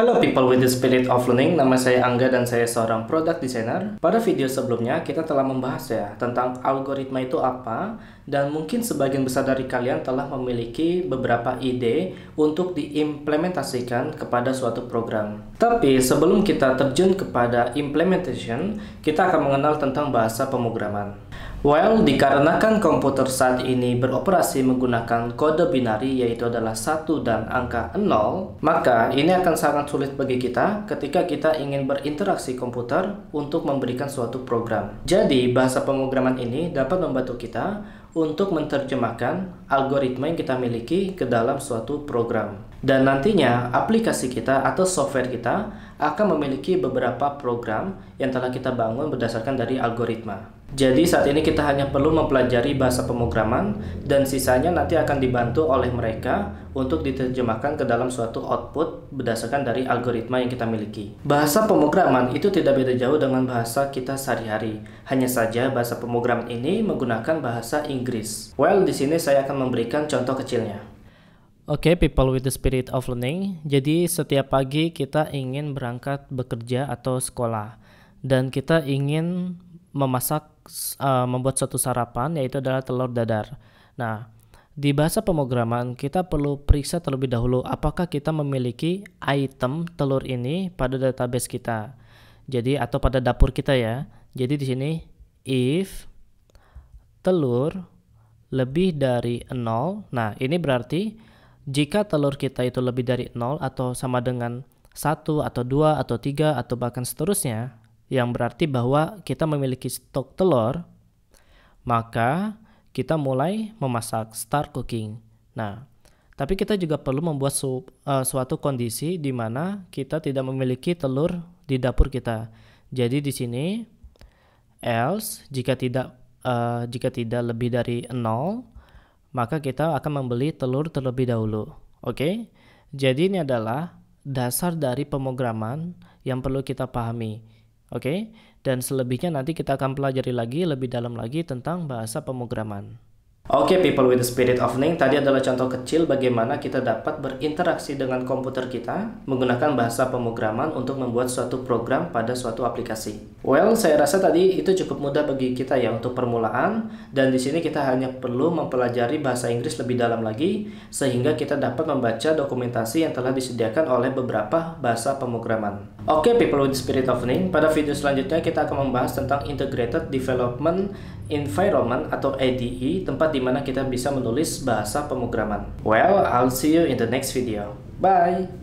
Hello people with the spirit of learning, nama saya Angga dan saya seorang product designer. Pada video sebelumnya kita telah membahas ya tentang algoritma itu apa dan mungkin sebagian besar dari kalian telah memiliki beberapa ide untuk diimplementasikan kepada suatu program. Tapi sebelum kita terjun kepada implementation, kita akan mengenal tentang bahasa pemrograman. Well, dikarenakan komputer saat ini beroperasi menggunakan kode binari yaitu adalah 1 dan angka 0, maka ini akan sangat sulit bagi kita ketika kita ingin berinteraksi komputer untuk memberikan suatu program. Jadi, bahasa pemrograman ini dapat membantu kita untuk menerjemahkan algoritma yang kita miliki ke dalam suatu program. Dan nantinya aplikasi kita atau software kita akan memiliki beberapa program yang telah kita bangun berdasarkan dari algoritma. Jadi saat ini kita hanya perlu mempelajari bahasa pemrograman dan sisanya nanti akan dibantu oleh mereka untuk diterjemahkan ke dalam suatu output berdasarkan dari algoritma yang kita miliki. Bahasa pemrograman itu tidak beda jauh dengan bahasa kita sehari-hari. Hanya saja bahasa pemrograman ini menggunakan bahasa Inggris. Well, di sini saya akan memberikan contoh kecilnya. Oke, okay, people with the spirit of learning. Jadi, setiap pagi kita ingin berangkat bekerja atau sekolah, dan kita ingin memasak uh, membuat suatu sarapan yaitu adalah telur dadar. Nah, di bahasa pemrograman kita perlu periksa terlebih dahulu apakah kita memiliki item telur ini pada database kita. Jadi atau pada dapur kita ya. Jadi di sini if telur lebih dari 0. Nah, ini berarti jika telur kita itu lebih dari 0 atau sama dengan 1 atau 2 atau 3 atau bahkan seterusnya, yang berarti bahwa kita memiliki stok telur, maka kita mulai memasak start cooking. Nah, tapi kita juga perlu membuat su uh, suatu kondisi di mana kita tidak memiliki telur di dapur kita. Jadi di sini else jika tidak uh, jika tidak lebih dari 0 maka kita akan membeli telur terlebih dahulu. Oke. Okay? Jadi ini adalah dasar dari pemrograman yang perlu kita pahami Oke, okay? dan selebihnya nanti kita akan pelajari lagi lebih dalam lagi tentang bahasa pemrograman. Oke, okay, people with the spirit of Ning, tadi adalah contoh kecil bagaimana kita dapat berinteraksi dengan komputer kita menggunakan bahasa pemrograman untuk membuat suatu program pada suatu aplikasi. Well, saya rasa tadi itu cukup mudah bagi kita ya untuk permulaan dan di sini kita hanya perlu mempelajari bahasa Inggris lebih dalam lagi sehingga kita dapat membaca dokumentasi yang telah disediakan oleh beberapa bahasa pemrograman. Oke okay, people with spirit of learning. pada video selanjutnya kita akan membahas tentang Integrated Development Environment atau IDE, tempat di mana kita bisa menulis bahasa pemrograman. Well, I'll see you in the next video. Bye!